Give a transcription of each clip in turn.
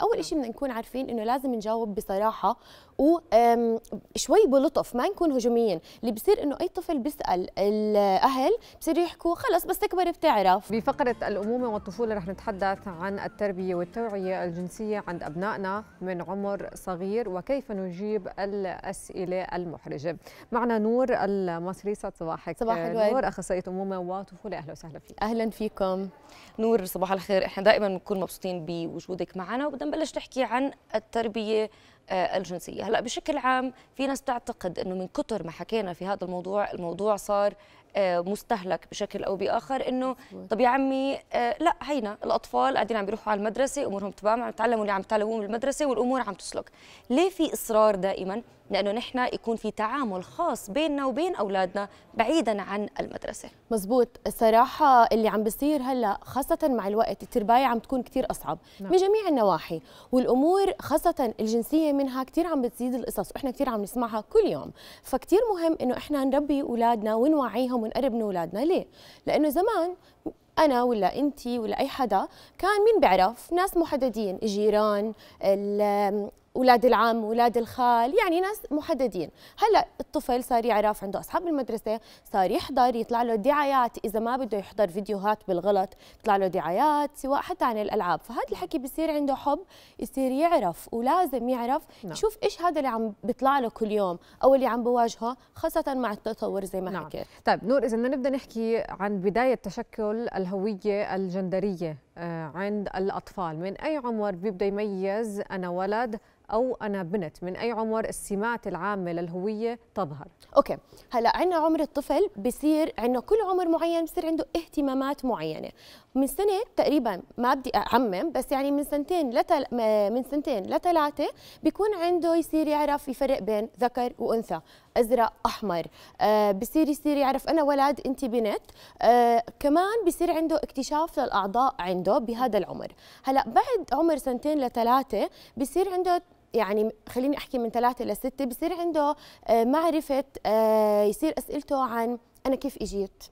اول نعم. شيء بدنا نكون عارفين انه لازم نجاوب بصراحه وشوي بلطف ما نكون هجوميين اللي بصير انه اي طفل بيسال الاهل بصيروا يحكوا خلص بس تكبر بتعرف بفقره الامومه والطفوله رح نتحدث عن التربيه والتوعيه الجنسيه عند ابنائنا من عمر صغير وكيف نجيب الاسئله المحرجه معنا نور المصري صباحك صباح آه، الورد نور اخصائيه امومه وطفوله اهلا وسهلا فيك اهلا فيكم نور صباح الخير احنا دائما بنكون مبسوطين بوجودك معنا بدنا نبلش نحكي عن التربيه آه، الجنسيه هلا بشكل عام في ناس تعتقد انه من كثر ما حكينا في هذا الموضوع الموضوع صار آه، مستهلك بشكل او باخر انه طب يا عمي آه، لا هينا الاطفال قاعدين عم بيروحوا على المدرسه امورهم تمام عم يتعلموا اللي عم يتعلموه بالمدرسه والامور عم تسلك ليه في اصرار دائما لانه نحن يكون في تعامل خاص بيننا وبين اولادنا بعيدا عن المدرسه مزبوط صراحه اللي عم بيصير هلا خاصه مع الوقت التربايه عم تكون كثير اصعب نعم. من جميع النواحي والامور خاصه الجنسيه منها كثير عم بتزيد القصص واحنا كثير عم نسمعها كل يوم فكثير مهم انه احنا نربي اولادنا ونوعيهم ونقرب من اولادنا ليه لانه زمان انا ولا انت ولا اي حدا كان مين بيعرف ناس محددين جيران اولاد العم اولاد الخال يعني ناس محددين هلا الطفل صار يعرف عنده اصحاب بالمدرسه صار يحضر يطلع له دعايات اذا ما بده يحضر فيديوهات بالغلط يطلع له دعايات سواء حتى عن الالعاب فهذا الحكي بصير عنده حب يصير يعرف ولازم يعرف نعم. يشوف ايش هذا اللي عم بيطلع له كل يوم او اللي عم بواجهه خاصه مع التطور زي ما نعم. حكيت طيب نور اذا بدنا نبدا نحكي عن بدايه تشكل الهويه الجندريه آه، عند الأطفال من أي عمر بيبدأ يميز أنا ولد أو أنا بنت من أي عمر السمات العامة للهوية تظهر أوكي هلأ عندنا عمر الطفل بصير عندنا كل عمر معين بصير عنده اهتمامات معينة من سنه تقريبا ما بدي اعمم بس يعني من سنتين لتل من سنتين لثلاثه بيكون عنده يصير يعرف يفرق بين ذكر وانثى ازرق احمر آه بصير يصير يعرف انا ولد انت بنت آه كمان بصير عنده اكتشاف للاعضاء عنده بهذا العمر هلا بعد عمر سنتين لثلاثه بصير عنده يعني خليني احكي من ثلاثه لسته بصير عنده آه معرفه آه يصير اسئلته عن انا كيف اجيت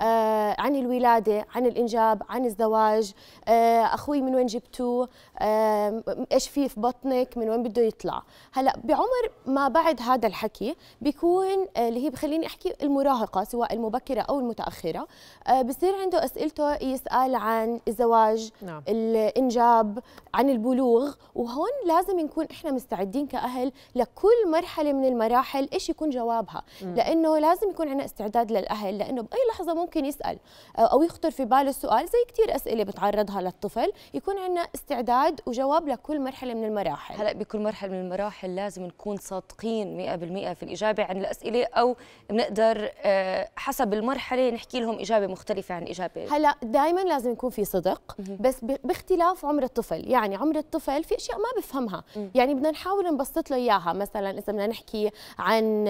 آه عن الولاده عن الانجاب عن الزواج آه اخوي من وين جبتوه آه ايش في في بطنك من وين بده يطلع هلا بعمر ما بعد هذا الحكي بيكون آه اللي هي بخليني احكي المراهقه سواء المبكره او المتاخره آه بصير عنده اسئلته يسال عن الزواج نعم. الانجاب عن البلوغ وهون لازم نكون احنا مستعدين كاهل لكل مرحله من المراحل ايش يكون جوابها م. لانه لازم يكون عندنا استعداد للاهل لانه باي لحظه لحظه ممكن يسال آه، او يخطر في باله السؤال زي كثير اسئله بتعرضها للطفل يكون عندنا استعداد وجواب لكل مرحله من المراحل هلا بكل مرحله من المراحل لازم نكون صادقين 100% في الاجابه عن الاسئله او بنقدر آه، حسب المرحله نحكي لهم اجابه مختلفه عن اجابه هلا دائما لازم يكون في صدق بس باختلاف عمر الطفل يعني عمر الطفل في اشياء ما بفهمها يعني بدنا نحاول نبسط له اياها مثلا اذا بدنا نحكي عن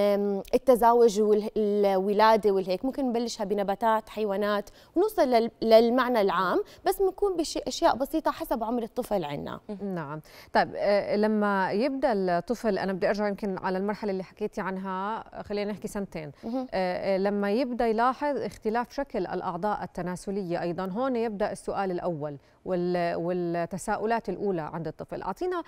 التزاوج والولاده والهيك ممكن نبلشها بنبات نباتات حيوانات ونوصل للمعنى العام بس بنكون باشياء بسيطه حسب عمر الطفل عندنا نعم طيب آه، لما يبدا الطفل انا بدي ارجع يمكن على المرحله اللي حكيتي عنها خلينا نحكي سنتين آه، آه، لما يبدا يلاحظ اختلاف شكل الاعضاء التناسليه ايضا هون يبدا السؤال الاول والتساؤلات الاولى عند الطفل اعطينا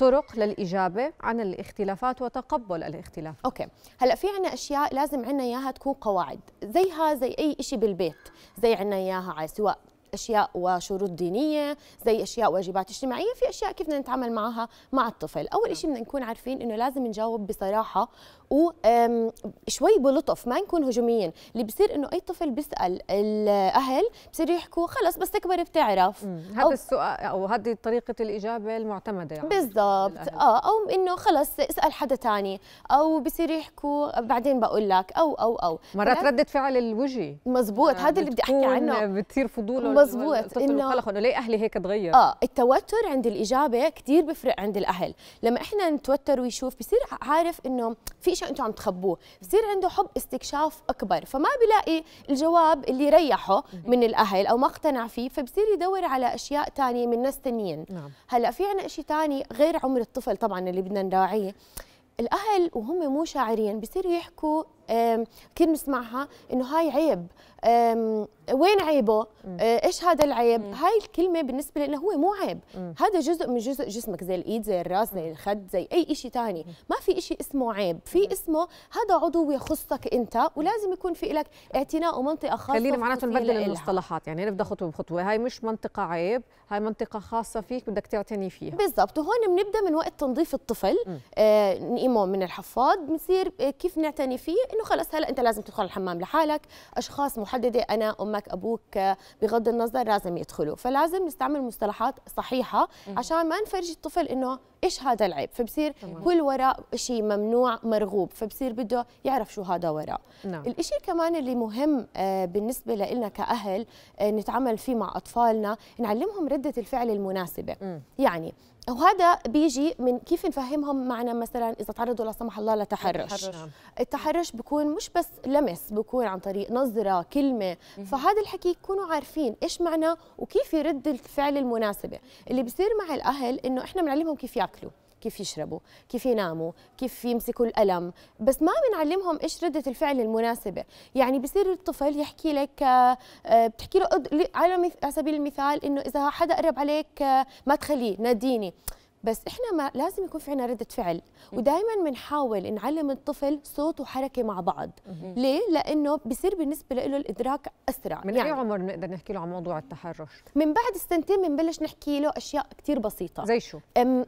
طرق للاجابه عن الاختلافات وتقبل الاختلاف اوكي هلا في عنا اشياء لازم عنا اياها تكون قواعد زيها زي اي شيء بالبيت زي عنا اياها سواء اشياء وشروط دينيه زي اشياء واجبات اجتماعيه في اشياء كيف بدنا نتعامل معها مع الطفل اول نعم. شيء بدنا نكون عارفين انه لازم نجاوب بصراحه وشوي بلطف ما نكون هجوميين اللي بصير انه اي طفل بيسال الاهل بصير يحكوا خلص بس تكبر بتعرف هذا السؤال او هذه طريقه الاجابه المعتمده يعني بالضبط اه او انه خلص اسال حدا ثاني او بصير يحكوا بعدين بقول لك او او او مرات رده فعل الوجه مزبوط آه، هذا اللي بدي احكي عنه بتصير فضول مزبوط انه قلق انه ليه اهلي هيك تغير اه التوتر عند الاجابه كثير بفرق عند الاهل لما احنا نتوتر ويشوف بصير عارف انه في شيء انتم عم تخبوه بصير عنده حب استكشاف اكبر فما بلاقي الجواب اللي ريحه من الاهل او ما اقتنع فيه فبصير يدور على اشياء ثانيه من ناس ثانيين نعم. هلا في عنا شيء ثاني غير عمر الطفل طبعا اللي بدنا نراعيه الاهل وهم مو شاعرين بصيروا يحكوا كثير بنسمعها انه هاي عيب وين عيبه؟ آه، ايش هذا العيب؟ مم. هاي الكلمه بالنسبه لنا هو مو عيب، مم. هذا جزء من جزء جسمك زي الايد زي الراس زي الخد زي اي شيء ثاني، ما في شيء اسمه عيب، في اسمه هذا عضو يخصك انت ولازم يكون في لك اعتناء ومنطقه خاصه خلينا معناته نبدل المصطلحات، يعني نبدا خطوه بخطوه، هاي مش منطقه عيب، هاي منطقه خاصه فيك بدك تعتني فيها بالضبط، وهون بنبدا من وقت تنظيف الطفل آه نقيمه من الحفاض، بنصير آه، كيف نعتني فيه؟ انه خلص هلا انت لازم تدخل الحمام لحالك اشخاص محدده انا امك ابوك بغض النظر لازم يدخلوا فلازم نستعمل مصطلحات صحيحه عشان ما نفرجي الطفل انه ايش هذا العيب فبصير تمام. كل وراء شيء ممنوع مرغوب فبصير بده يعرف شو هذا وراء نعم. الشيء كمان اللي مهم آه، بالنسبه لنا كاهل آه، نتعامل فيه مع اطفالنا نعلمهم رده الفعل المناسبه مم. يعني وهذا بيجي من كيف نفهمهم معنا مثلا اذا تعرضوا لا سمح الله لتحرش التحرش, نعم. التحرش بيكون مش بس لمس بيكون عن طريق نظره كلمه فهذا الحكي يكونوا عارفين ايش معناه وكيف يرد الفعل المناسبه اللي بصير مع الاهل انه احنا بنعلمهم كيف ياكلوا كيف يشربوا كيف يناموا كيف يمسكوا القلم بس ما بنعلمهم ايش ردة الفعل المناسبة يعني بصير الطفل يحكي لك آه، آه، بتحكي له على سبيل المثال انه اذا حدا قرب عليك آه، ما تخليه ناديني بس احنا ما لازم يكون في عنا رده فعل ودائما بنحاول نعلم الطفل صوت وحركه مع بعض ليه لانه بصير بالنسبه له الادراك اسرع من يعني اي عمر بنقدر نحكي له عن موضوع التحرش من بعد السنتين بنبلش نحكي له اشياء كثير بسيطه زي شو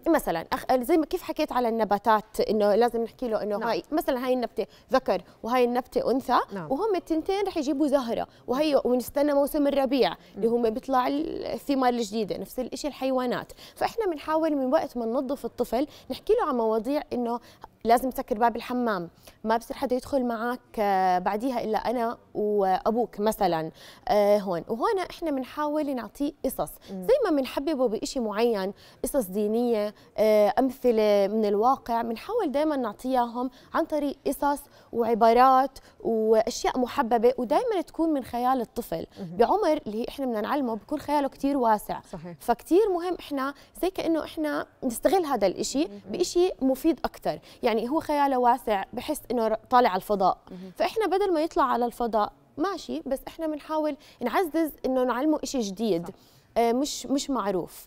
مثلا أخ... زي ما كيف حكيت على النباتات انه لازم نحكي له انه نعم. هاي مثلا هاي النبته ذكر وهاي النبته انثى نعم. وهم التنتين رح يجيبوا زهره وهي ونستنى موسم الربيع اللي هم بيطلع الثمار الجديده نفس الشيء الحيوانات فاحنا بنحاول من وقت وقت ما ننظف الطفل نحكي له عن مواضيع انه لازم تسكر باب الحمام ما بصير حدا يدخل معك آه، بعديها الا انا وابوك مثلا آه، هون وهون احنا بنحاول نعطيه قصص زي ما بنحببه بشيء معين قصص دينيه آه، امثله من الواقع بنحاول دائما نعطيهم عن طريق قصص وعبارات واشياء محببه ودائما تكون من خيال الطفل بعمر اللي احنا بدنا نعلمه بكون خياله كثير واسع صحيح. فكتير مهم احنا زي كانه احنا نستغل هذا الشيء بشيء مفيد اكثر يعني يعني هو خياله واسع بحس انه طالع على الفضاء فاحنا بدل ما يطلع على الفضاء ماشي بس احنا بنحاول نعزز انه نعلمه شيء جديد صح. آه، مش مش معروف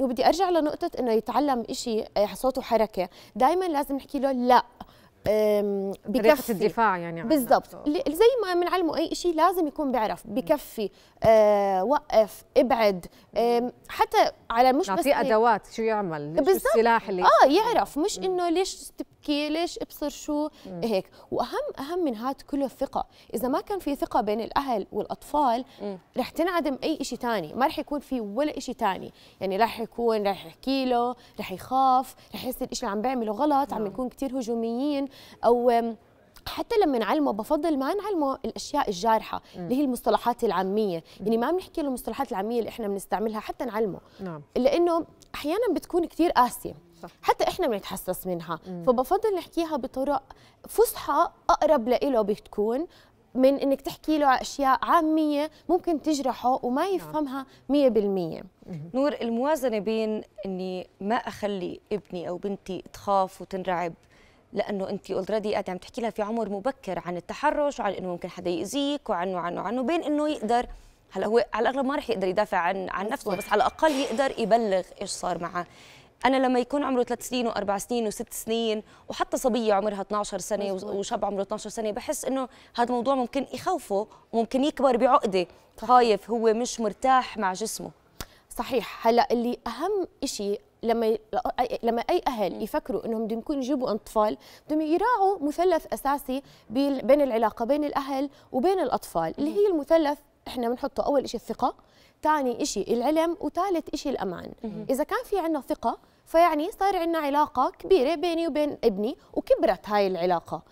وبدي ارجع لنقطه انه يتعلم شيء آه، صوته حركه دائما لازم نحكي له لا بكفي الدفاع يعني بالضبط زي ما بنعلمه اي شيء لازم يكون بيعرف بكفي آه وقف ابعد آه حتى على مش بس نعطيه ادوات شو يعمل بالضبط السلاح اللي اه يعرف مش انه ليش احكي ليش ابصر شو هيك واهم اهم من هاد كله الثقه اذا ما كان في ثقه بين الاهل والاطفال رح تنعدم اي شيء ثاني ما رح يكون في ولا شيء ثاني يعني رح يكون رح يحكي له رح يخاف رح يحس الشيء اللي عم بيعمله غلط عم نكون كثير هجوميين او حتى لما نعلمه بفضل ما نعلمه الاشياء الجارحه م. اللي هي المصطلحات العاميه يعني ما بنحكي له المصطلحات العاميه اللي احنا بنستعملها حتى نعلمه نعم. لانه احيانا بتكون كثير قاسيه حتى احنا بنتحسس منها مم. فبفضل نحكيها بطرق فصحى اقرب لإله بتكون من انك تحكي له اشياء عاميه ممكن تجرحه وما نعم. يفهمها 100% نور الموازنه بين اني ما اخلي ابني او بنتي تخاف وتنرعب لانه انت اولريدي قاعده عم تحكي لها في عمر مبكر عن التحرش وعن انه ممكن حدا ياذيك وعنه وعنه وعنه بين انه يقدر هلا هو على الاغلب ما رح يقدر يدافع عن عن نفسه بس على الاقل يقدر يبلغ ايش صار معه انا لما يكون عمره ثلاث سنين واربع سنين وست سنين وحتى صبيه عمرها 12 سنه مزبوط. وشاب عمره 12 سنه بحس انه هذا الموضوع ممكن يخوفه وممكن يكبر بعقده خايف هو مش مرتاح مع جسمه صحيح هلا اللي اهم شيء لما لما اي اهل يفكروا انهم بدهم يكون يجيبوا اطفال بدهم يراعوا مثلث اساسي بين العلاقه بين الاهل وبين الاطفال اللي هي المثلث احنا بنحطه اول شيء الثقه ثاني شيء العلم وثالث شيء الامان اذا كان في عندنا ثقه فيعني صار عندنا علاقة كبيرة بيني وبين ابني وكبرت هاي العلاقة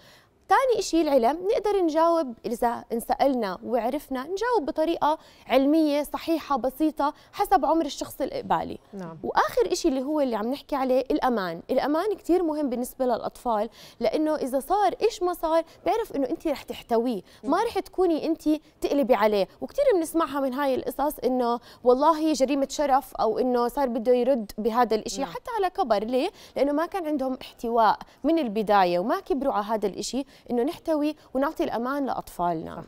ثاني شيء العلم نقدر نجاوب إذا انسألنا وعرفنا نجاوب بطريقة علمية صحيحة بسيطة حسب عمر الشخص الإقبالي نعم. وآخر شيء اللي هو اللي عم نحكي عليه الأمان الأمان كثير مهم بالنسبة للأطفال لأنه إذا صار إيش ما صار بيعرف إنه أنت رح تحتويه ما رح تكوني أنت تقلبي عليه وكثير بنسمعها من هاي القصص إنه والله جريمة شرف أو إنه صار بده يرد بهذا الشيء نعم. حتى على كبر ليه؟ لأنه ما كان عندهم احتواء من البداية وما كبروا على هذا الشيء انه نحتوي ونعطي الامان لاطفالنا صح.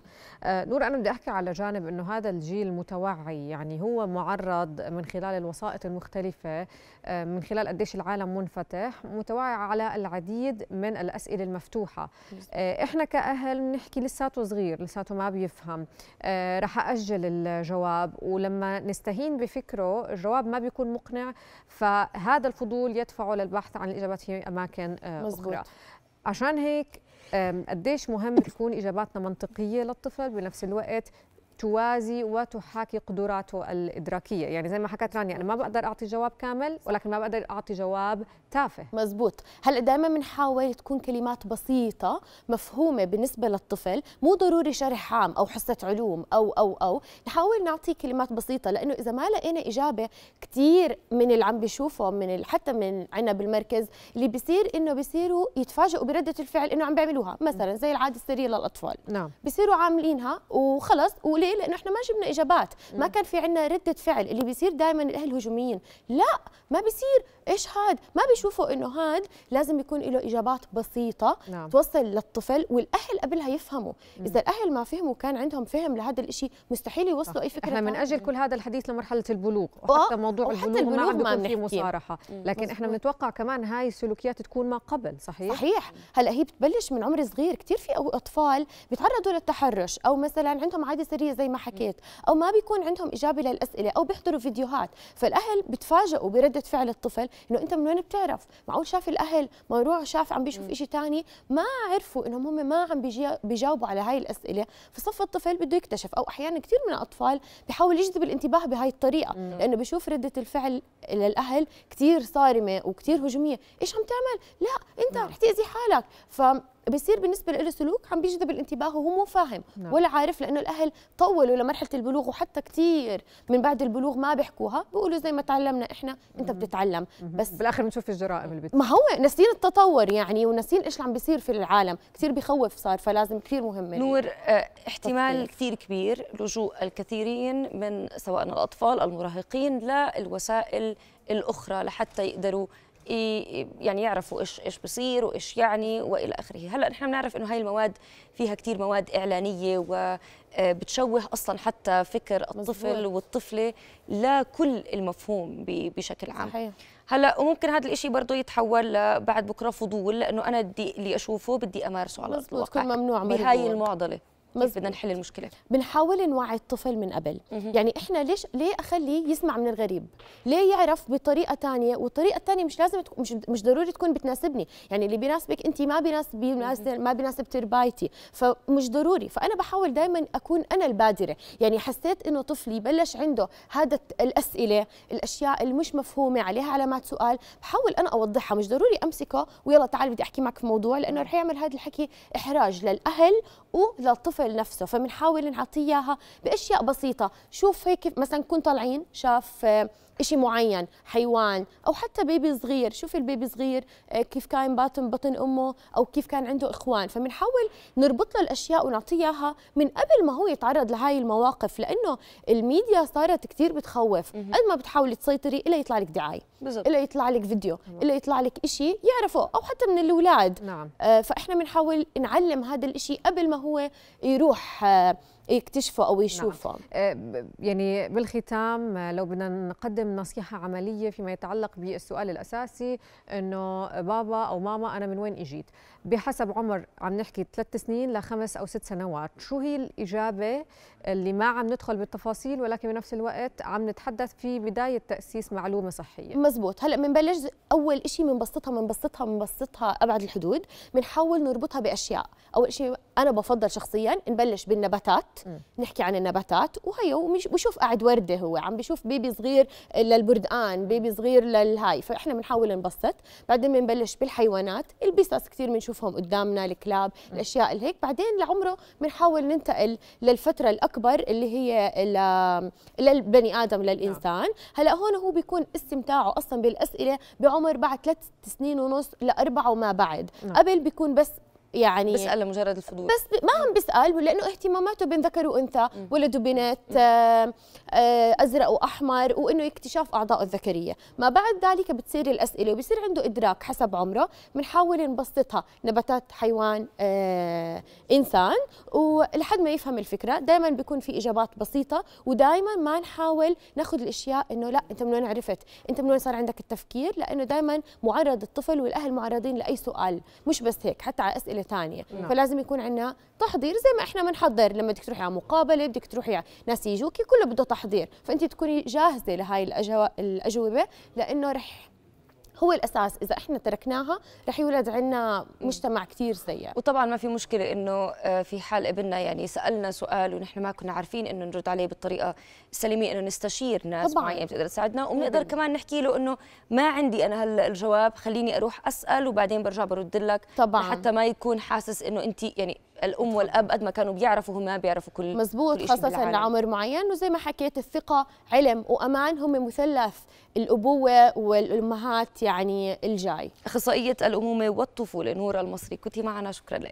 آه نور انا بدي احكي على جانب انه هذا الجيل متوعي يعني هو معرض من خلال الوسائط المختلفه آه من خلال قديش العالم منفتح متوعي على العديد من الاسئله المفتوحه آه احنا كاهل بنحكي لساته صغير لساته ما بيفهم آه رح اجل الجواب ولما نستهين بفكره الجواب ما بيكون مقنع فهذا الفضول يدفعه للبحث عن الاجابات في اماكن آه، مزبوط. اخرى عشان هيك قديش مهم تكون اجاباتنا منطقيه للطفل بنفس الوقت توازي وتحاكي قدراته الادراكيه يعني زي ما حكت رانيا انا ما بقدر اعطي جواب كامل ولكن ما بقدر اعطي جواب تافه مزبوط هلا دائما بنحاول تكون كلمات بسيطه مفهومه بالنسبه للطفل مو ضروري شرح عام او حصه علوم او او او نحاول نعطي كلمات بسيطه لانه اذا ما لقينا اجابه كثير من اللي عم بيشوفه من حتى من عنا بالمركز اللي بيصير انه بيصيروا يتفاجئوا برده الفعل انه عم بيعملوها مثلا زي العاده السريه للاطفال نعم بيصيروا عاملينها وخلص وليه ليه؟ لانه احنا ما جبنا اجابات، ما كان في عندنا رده فعل اللي بيصير دائما الاهل هجوميين، لا ما بيصير ايش هاد ما بيشوفوا انه هاد لازم يكون له اجابات بسيطه نعم. توصل للطفل والاهل قبلها يفهموا مم. اذا الاهل ما فهموا كان عندهم فهم لهذا الشيء مستحيل يوصلوا صح. اي فكره احنا من اجل كل هذا الحديث لمرحله البلوغ وحتى موضوع وحتى البلوغ, البلوغ ما عم في مصارحه لكن مزبوط. احنا بنتوقع كمان هاي السلوكيات تكون ما قبل صحيح صحيح هلا هي بتبلش من عمر صغير كثير في اطفال بيتعرضوا للتحرش او مثلا عندهم عاده سريه زي ما حكيت او ما بيكون عندهم اجابه للاسئله او بيحضروا فيديوهات فالاهل بتفاجئوا برده فعل الطفل انه انت من وين بتعرف معقول شاف الاهل مروع شاف عم بيشوف شيء ثاني ما عرفوا انهم هم ما عم بيجاوبوا على هاي الاسئله فصف الطفل بده يكتشف او احيانا كثير من الاطفال بحاول يجذب الانتباه بهاي الطريقه مم. لانه بشوف رده الفعل للاهل كثير صارمه وكثير هجوميه ايش عم تعمل لا انت نعم. رح تاذي حالك ف بيصير بالنسبه له سلوك عم بيجذب الانتباه وهو مو فاهم نعم. ولا عارف لانه الاهل طولوا لمرحله البلوغ وحتى كثير من بعد البلوغ ما بيحكوها بيقولوا زي ما تعلمنا احنا انت بتتعلم بس بالاخر بنشوف الجرائم اللي بت... ما هو ناسيين التطور يعني وناسيين ايش اللي عم بيصير في العالم كثير بخوف صار فلازم كثير مهم نور آه، احتمال كثير كبير لجوء الكثيرين من سواء الاطفال المراهقين للوسائل الاخرى لحتى يقدروا يعني يعرفوا ايش ايش بصير وايش يعني والى اخره هلا نحن بنعرف انه هاي المواد فيها كثير مواد اعلانيه وبتشوه آه، اصلا حتى فكر الطفل مزبوط. والطفله لكل المفهوم بشكل عام صحيح. هلا وممكن هذا الشيء برضه يتحول لبعد بكره فضول لانه انا بدي اللي اشوفه بدي امارسه على الواقع ممنوع بهاي المعضله كيف بدنا نحل المشكله بنحاول نوعي الطفل من قبل مه. يعني احنا ليش ليه اخليه يسمع من الغريب ليه يعرف بطريقه ثانيه والطريقه الثانيه مش لازم تكون مش, مش ضروري تكون بتناسبني يعني اللي بيناسبك انت ما بيناسب ما بيناسب تربايتي فمش ضروري فانا بحاول دائما اكون انا البادره يعني حسيت انه طفلي بلش عنده هذا الاسئله الاشياء اللي مش مفهومه عليها علامات سؤال بحاول انا اوضحها مش ضروري امسكه ويلا تعال بدي احكي معك في موضوع لانه رح يعمل هذا الحكي احراج للاهل وللطفل الطفل نفسه فبنحاول نعطيه اياها باشياء بسيطه شوف هيك مثلا كنت طالعين شاف شيء معين حيوان او حتى بيبي صغير شوف البيبي صغير آه، كيف كان باطن بطن امه او كيف كان عنده اخوان فبنحاول نربط له الاشياء ونعطيه اياها من قبل ما هو يتعرض لهاي المواقف لانه الميديا صارت كثير بتخوف قد ما بتحاولي تسيطري الا يطلع لك دعايه الا يطلع لك فيديو نعم. الا يطلع لك شيء يعرفه او حتى من الاولاد نعم. آه، فاحنا بنحاول نعلم هذا الشيء قبل ما هو يروح آه، يكتشفوا او يشوفوا نعم. آه، يعني بالختام آه، لو بدنا نقدم نصيحه عمليه فيما يتعلق بالسؤال الاساسي انه بابا او ماما انا من وين اجيت بحسب عمر عم نحكي ثلاث سنين لخمس او ست سنوات شو هي الاجابه اللي ما عم ندخل بالتفاصيل ولكن بنفس الوقت عم نتحدث في بدايه تاسيس معلومه صحيه مزبوط هلا بنبلش اول شيء بنبسطها بنبسطها بنبسطها ابعد الحدود بنحاول نربطها باشياء اول شيء انا بفضل شخصيا نبلش بالنباتات م. نحكي عن النباتات وهي بشوف قاعد ورده هو عم بشوف بيبي صغير للبردقان بيبي صغير للهاي فاحنا بنحاول نبسط بعدين بنبلش بالحيوانات البسس كثير بنشوفهم قدامنا الكلاب م. الاشياء اللي هيك بعدين لعمره بنحاول ننتقل للفتره الاكبر اللي هي للبني ادم نعم. للانسان هلا هون هو بيكون استمتاعه اصلا بالاسئله بعمر بعد ثلاث سنين ونص لاربعه وما بعد نعم. قبل بيكون بس يعني بسال لمجرد الفضول بس ما عم بسال لانه اهتماماته بين ذكر وانثى ولد وبنت آه، آه، ازرق واحمر وانه اكتشاف أعضاء الذكريه ما بعد ذلك بتصير الاسئله وبصير عنده ادراك حسب عمره بنحاول نبسطها نباتات حيوان آه، انسان ولحد ما يفهم الفكره دائما بيكون في اجابات بسيطه ودائما ما نحاول ناخذ الاشياء انه لا انت من وين عرفت انت من وين صار عندك التفكير لانه دائما معرض الطفل والاهل معرضين لاي سؤال مش بس هيك حتى على اسئله فكره ثانيه نعم. فلازم يكون عندنا تحضير زي ما احنا بنحضر لما بدك تروحي على مقابله بدك تروحي على ناس يجوكي كله بده تحضير فانت تكوني جاهزه لهي الاجوبه لانه رح هو الاساس اذا احنا تركناها رح يولد عندنا مجتمع كثير سيء وطبعا ما في مشكله انه آه، في حال ابننا يعني سالنا سؤال ونحن ما كنا عارفين انه نرد عليه بالطريقه السليمه انه نستشير ناس معينه بتقدر تساعدنا وبنقدر كمان نحكي له انه ما عندي انا هلا الجواب خليني اروح اسال وبعدين برجع برد لك طبعا حتى ما يكون حاسس انه انت يعني الام والاب قد ما كانوا بيعرفوا هم ما بيعرفوا كل مزبوط كل خاصه لعمر معين وزي ما حكيت الثقه علم وامان هم مثلث الابوه والامهات يعني الجاي اخصائيه الامومه والطفوله نوره المصري كنت معنا شكرا لك